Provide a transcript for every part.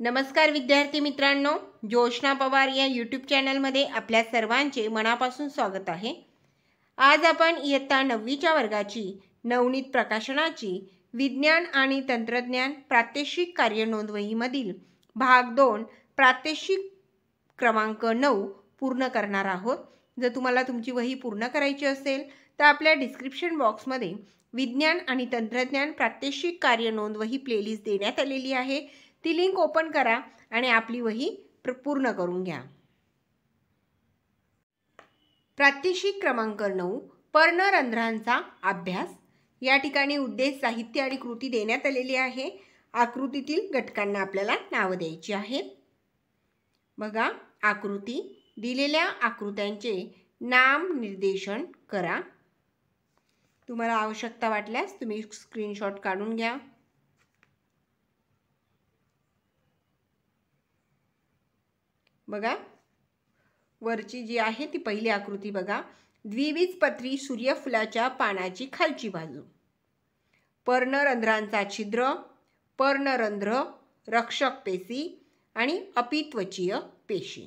नमस्कार विद्यार्थी मित्रांनो ज्योष्णा पवार या यूट्यूब चॅनलमध्ये आपल्या सर्वांचे मनापासून स्वागत आहे आज आपण इयत्ता नववीच्या वर्गाची नवनीत प्रकाशनाची विज्ञान आणि तंत्रज्ञान प्रात्यक्षिक कार्य नोंदवहीमधील भाग दोन प्रात्यक्षिक क्रमांक नऊ पूर्ण करणार आहोत जर तुम्हाला तुमची वही पूर्ण करायची असेल तर आपल्या डिस्क्रिप्शन बॉक्समध्ये विज्ञान आणि तंत्रज्ञान प्रात्यक्षिक कार्य नोंदवही प्लेलिस्ट देण्यात आलेली आहे ती लिंक ओपन करा आणि आपली वही पूर्ण करून घ्या प्रात्यक्षिक क्रमांक नऊ पर्णरंध्रांचा अभ्यास या ठिकाणी उद्देश साहित्य आणि कृती देण्यात आलेली आहे आकृतीतील घटकांना आपल्याला नावं द्यायची आहेत बघा आकृती दिलेल्या आकृत्यांचे नाम निर्देशन करा तुम्हाला आवश्यकता वाटल्यास तुम्ही स्क्रीनशॉट काढून घ्या बघा वरची जी आहे ती पहिली आकृती बघा द्विबीजपत्री सूर्यफुलाच्या पानाची खालची बाजू पर्णरंध्रांचा छिद्र पर्णरंध्र रक्षक पेशी आणि अपित्वचीय पेशी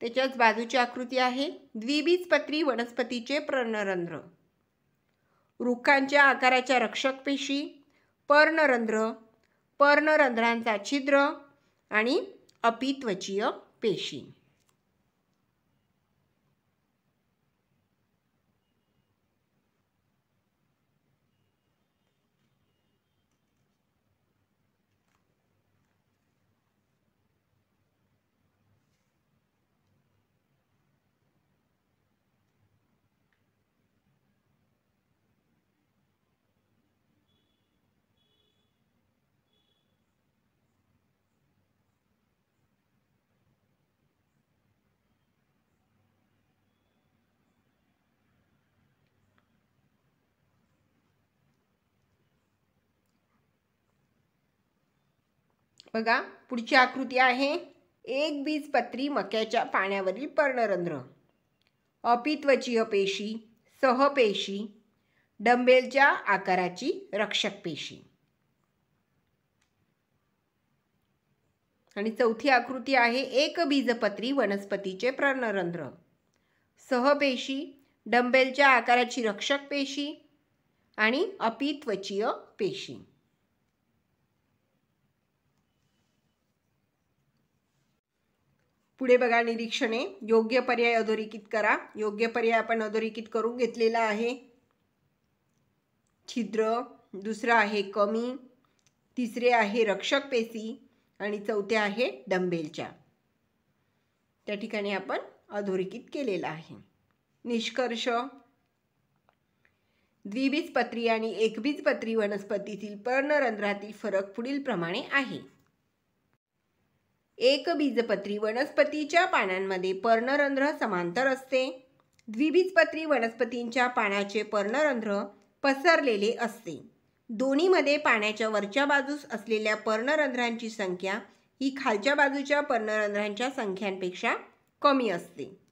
त्याच्याच बाजूची आकृती आहे द्विबीजपत्री वनस्पतीचे पर्णरंध्र रुखांच्या आकाराच्या रक्षक पेशी पर्णरंध्र पर्णरंध्रांचा छिद्र आणि अपित्वचीय पेशी बघा पुढची आकृती आहे एक बीजपत्री मक्याच्या पाण्यावरील पर्णरंध्र अपित्वचीय पेशी सहपेशी डंबेलच्या आकाराची रक्षक पेशी आणि चौथी आकृती आहे एक बीजपत्री वनस्पतीचे पर्णरंध्र सहपेशी डंबेलच्या आकाराची रक्षक पेशी आणि अपित्वचीय पेशी पुढे बघा निरीक्षणे योग्य पर्याय अधोरेखित करा योग्य पर्याय आपण अधोरेखित करून घेतलेला आहे छिद्र दुसरं आहे कमी तिसरे आहे रक्षक पेशी आणि चौथे आहे डंबेलच्या त्या ठिकाणी आपण अधोरेखित केलेला आहे निष्कर्ष द्विबीजपत्री आणि एकबीजपत्री वनस्पतीतील पर्णरंध्रातील फरक पुढील प्रमाणे आहे एकबीजपत्री वनस्पतीच्या पानांमध्ये पर्णरंध्र समांतर असते द्विबीजपत्री वनस्पतींच्या पानाचे पर्णरंध्र पसरलेले असते दोन्हीमध्ये पाण्याच्या वरच्या बाजूस असलेल्या पर्णरंध्रांची संख्या ही खालच्या बाजूच्या पर्णरंध्रांच्या संख्यांपेक्षा कमी असते